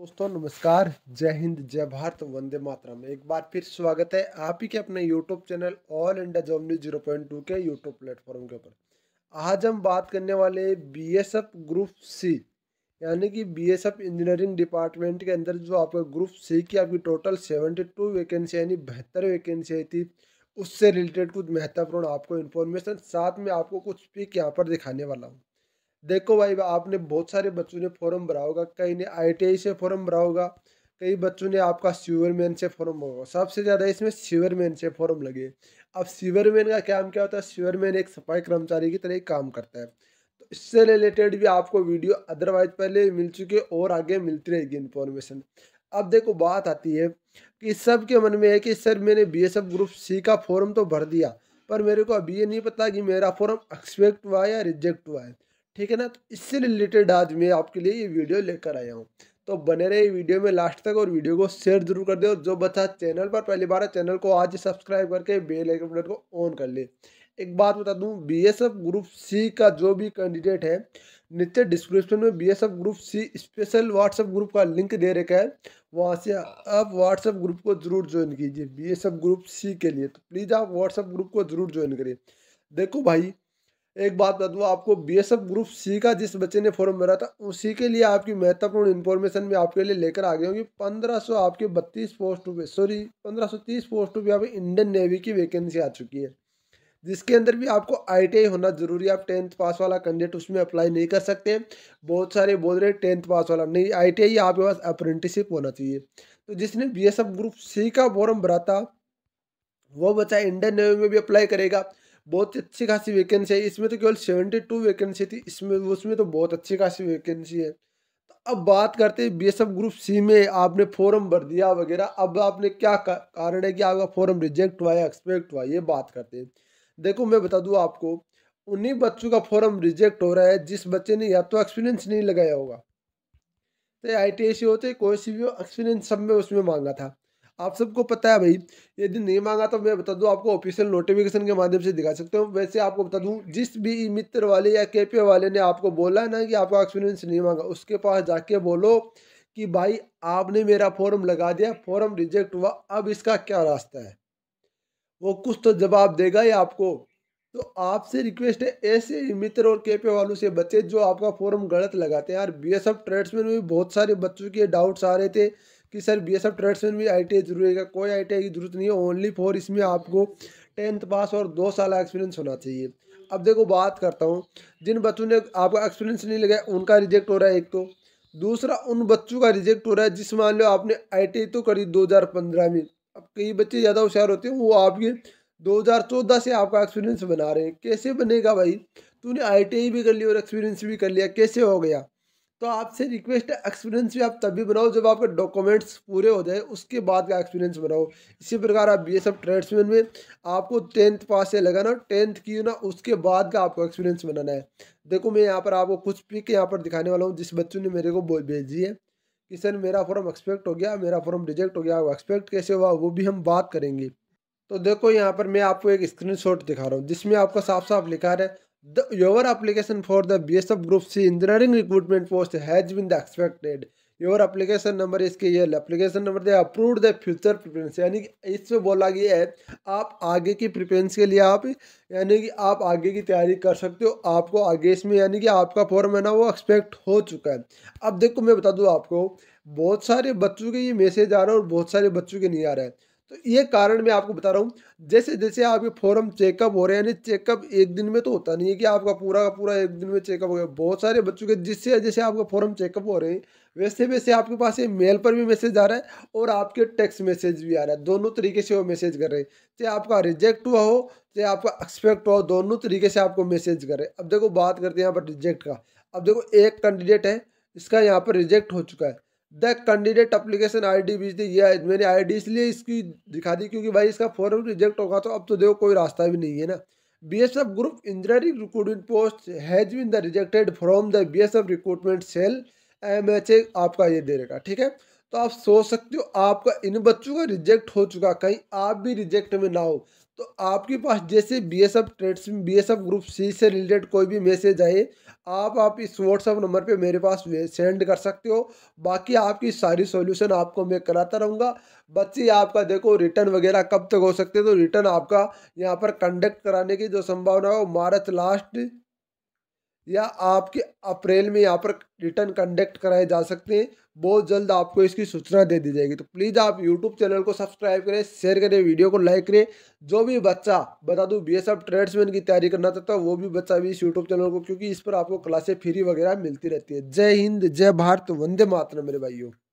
दोस्तों नमस्कार जय हिंद जय भारत वंदे मातरम एक बार फिर स्वागत है आप ही के अपने YouTube channel all India job news zero point two के यूट्यूब प्लेटफॉर्म के ऊपर आज हम बात करने वाले बीएसएफ ग्रुप सी यानी कि बीएसएफ इंजीनियरिंग डिपार्टमेंट के अंदर जो आपका ग्रुप सी की आपकी टोटल सेवेंटी टू वैकेंसी यानी बेहतर वैकेंसी आई थी उससे रिलेटेड कुछ महत्वपूर्ण आपको इन्फॉर्मेशन साथ में आपको कुछ पिक यहाँ पर दिखाने वाला हूँ देखो भाई आपने बहुत सारे बच्चों ने फॉर्म भरा होगा कई ने आई से फॉर्म भरा होगा कई बच्चों ने आपका सीवरमैन से फॉर्म होगा सबसे ज़्यादा इसमें सीवरमैन से फॉर्म लगे अब सीवरमैन का काम क्या होता है सीवरमैन एक सफाई कर्मचारी की तरह काम करता है तो इससे रिलेटेड भी आपको वीडियो अदरवाइज पहले मिल चुके और आगे मिलती रहेगी इन्फॉर्मेशन अब देखो बात आती है कि सबके मन में है कि सर मैंने B S F group C का फॉर्म तो भर दिया पर मेरे को अभी ये नहीं पता कि मेरा फॉर्म एक्सपेक्ट हुआ है या रिजेक्ट हुआ है ठीक है ना तो इससे रिलेटेड आज मैं आपके लिए ये वीडियो लेकर आया हूँ तो बने रहे वीडियो में लास्ट तक और वीडियो को शेयर जरूर कर दें और जो बच्चा चैनल पर पहली बार चैनल को आज सब्सक्राइब करके बेल आइकन बटन को ऑन कर ले एक बात बता दूं बीएसएफ ग्रुप सी का जो भी कैंडिडेट है नीचे डिस्क्रिप्शन में BSF group C special WhatsApp group का लिंक दे रखा है वहाँ से आप व्हाट्सएप ग्रुप को जरूर ज्वाइन कीजिए बीएसएफ ग्रुप सी के लिए तो प्लीज़ आप व्हाट्सएप ग्रुप को जरूर ज्वाइन करिए देखो भाई एक बात बता दूँ आपको बीएसएफ ग्रुप सी का जिस बच्चे ने फॉर्म भरा था उसी के लिए आपकी महत्वपूर्ण इन्फॉर्मेशन मैं आपके लिए लेकर आ गया हूँ कि पंद्रह सौ आपके बत्तीस पोस्ट पे सॉरी पंद्रह सौ तीस पोस्ट पे इंडियन नेवी की वैकेंसी आ चुकी है जिसके अंदर भी आपको आई होना जरूरी है आप टेंथ पास वाला कैंडिडेट उसमें अप्लाई नहीं कर सकते बहुत सारे बोल रहे टेंथ पास वाला नहीं आई टी आपके पास अप्रेंटिसिप होना चाहिए तो जिसने बी ग्रुप सी का फॉर्म भरा था वो बच्चा इंडियन नेवी में भी अप्लाई करेगा बहुत अच्छी खासी वैकेंसी है इसमें तो केवल सेवेंटी टू वैकेंसी थी इसमें उसमें तो बहुत अच्छी खासी वैकेंसी है तो अब बात करते हैं बी ग्रुप सी में आपने फॉर्म भर दिया वगैरह अब आपने क्या कारण है कि आपका फॉर्म रिजेक्ट हुआ या एक्सपेक्ट हुआ ये बात करते हैं देखो मैं बता दूँ आपको उन्हीं बच्चों का फॉर्म रिजेक्ट हो रहा है जिस बच्चे ने या तो एक्सपीरियंस नहीं लगाया होगा तो आई टी आई सी कोई सी भी हो एक्सपीरियंस सब में उसमें मांगा था आप सबको पता है भाई यदि नहीं मांगा तो मैं बता दूं आपको ऑफिशियल नोटिफिकेशन के माध्यम से दिखा सकते हो वैसे आपको बता दूं जिस भी मित्र वाले या केपे वाले ने आपको बोला ना कि आपका एक्सपीरियंस नहीं मांगा उसके पास जाके बोलो कि भाई आपने मेरा फॉर्म लगा दिया फॉर्म रिजेक्ट हुआ अब इसका क्या रास्ता है वो कुछ तो जवाब देगा ही आपको तो आपसे रिक्वेस्ट है ऐसे मित्र और केपे वालों से बचे जो आपका फॉर्म गलत लगाते हैं यार बी एस एफ ट्रेड्समैन में भी बहुत सारे बच्चों के डाउट्स आ रहे थे कि sir B S F tradesman में आई टी जरूरी है कोई आई की जरूरत नहीं है ओनली फॉर इसमें आपको टेंथ पास और दो साल का एक्सपीरियंस होना चाहिए अब देखो बात करता हूँ जिन बच्चों ने आपका एक्सपीरियंस नहीं लगाया उनका रिजेक्ट हो रहा है एक तो दूसरा उन बच्चों का रिजेक्ट हो रहा है जिस मान लो आपने आई तो करी दो में अब कई बच्चे ज़्यादा होशियार होते हैं वो आपके 2014 से आपका एक्सपीरियंस बना रहे हैं कैसे बनेगा भाई तूने आईटीआई भी कर लिया और एक्सपीरियंस भी कर लिया कैसे हो गया तो आपसे रिक्वेस्ट है एक्सपीरियंस भी आप तभी बनाओ जब आपके डॉक्यूमेंट्स पूरे हो जाए उसके बाद का एक्सपीरियंस बनाओ इसी प्रकार आप बी एस एफ ट्रेड्समैन में आपको टेंथ पास से लगाना टेंथ की ना उसके बाद का आपको एक्सपीरियंस बनाना है देखो मैं यहाँ पर आपको कुछ पिक यहाँ पर दिखाने वाला हूँ जिस बच्चों ने मेरे को भेजी है कि सर मेरा फॉर्म एक्सपेक्ट हो गया मेरा फॉर्म रिजेक्ट हो गया एक्सपेक्ट कैसे हुआ वो भी हम बात करेंगे तो देखो यहाँ पर मैं आपको एक स्क्रीनशॉट दिखा रहा हूँ जिसमें आपका साफ साफ लिखा है the your application for the B S F group C engineering recruitment post has been the expected your application number इसके ये application number they approve the future preference यानी कि इसमें बोला गया है आप आगे की प्रिफरेंस के लिए आप यानी कि आप आगे की तैयारी कर सकते हो आपको आगे इसमें यानी कि आपका फॉर्म है ना वो एक्सपेक्ट हो चुका है अब देखो मैं बता दूँ आपको बहुत सारे बच्चों के ये मैसेज आ रहे हैं और बहुत सारे बच्चों के नहीं आ रहे हैं तो ये कारण मैं आपको बता रहा हूँ जैसे जैसे आपके फॉर्म चेकअप हो रहे हैं यानी चेकअप एक दिन में तो होता नहीं है कि आपका पूरा का पूरा एक दिन में चेकअप हो गया बहुत सारे बच्चों के जिससे जैसे आपका फॉर्म चेकअप हो रहे हैं वैसे वैसे आपके पास ये मेल पर भी मैसेज आ रहा है और आपके टेक्स्ट मैसेज भी आ रहा है दोनों तरीके से वो मैसेज कर रहे हैं चाहे आपका रिजेक्ट हुआ हो चाहे आपका एक्सपेक्ट हुआ हो दोनों तरीके से आपको मैसेज कर रहे हैं अब देखो बात करते हैं यहाँ पर रिजेक्ट का अब देखो एक कैंडिडेट है इसका यहाँ पर रिजेक्ट हो चुका है the candidate application I D भेज दी या मैंने आई डी इसलिए इसकी दिखा दी क्योंकि भाई इसका फॉर्म रिजेक्ट होगा तो अब तो देखो कोई रास्ता भी नहीं है ना B S F group engineering recruitment post has been the rejected from the B S F recruitment cell M H A आपका ये दे रहेगा ठीक है तो आप सोच सकते हो आपका इन बच्चों का रिजेक्ट हो चुका कहीं आप भी रिजेक्ट में ना हो तो आपके पास जैसे बी एस एफ ट्रेड्स में B S F group C से रिलेटेड कोई भी मैसेज आए आप आप इस व्हाट्सएप नंबर पे मेरे पास सेंड कर सकते हो बाकी आपकी सारी सॉल्यूशन आपको मैं कराता रहूँगा बच्चे आपका देखो रिटर्न वगैरह कब तक हो सकते हैं तो रिटर्न आपका यहाँ पर कंडक्ट कराने की जो संभावना है वो मार्च लास्ट या आपके अप्रैल में यहाँ पर रिटर्न कंडक्ट कराए जा सकते हैं बहुत जल्द आपको इसकी सूचना दे दी जाएगी तो प्लीज़ आप यूट्यूब चैनल को सब्सक्राइब करें शेयर करें वीडियो को लाइक करें जो भी बच्चा बता दूँ बी एस एफ ट्रेड्समैन की तैयारी करना चाहता है वो भी बच्चा अभी इस यूट्यूब चैनल को क्योंकि इस पर आपको क्लासें फ्री वगैरह मिलती रहती है जय हिंद जय भारत वंदे मातरम मेरे भाइयों